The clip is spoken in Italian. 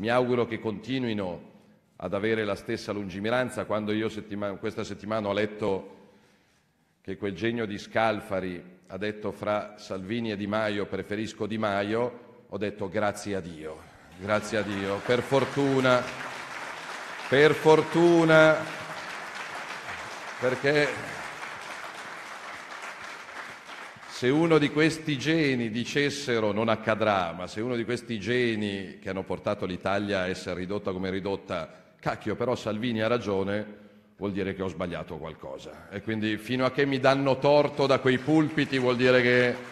mi auguro che continuino ad avere la stessa lungimiranza. Quando io settima, questa settimana ho letto che quel genio di Scalfari ha detto fra Salvini e Di Maio preferisco Di Maio, ho detto grazie a Dio, grazie a Dio, per fortuna, per fortuna, perché se uno di questi geni dicessero, non accadrà, ma se uno di questi geni che hanno portato l'Italia a essere ridotta come ridotta, cacchio però Salvini ha ragione, vuol dire che ho sbagliato qualcosa. E quindi fino a che mi danno torto da quei pulpiti vuol dire che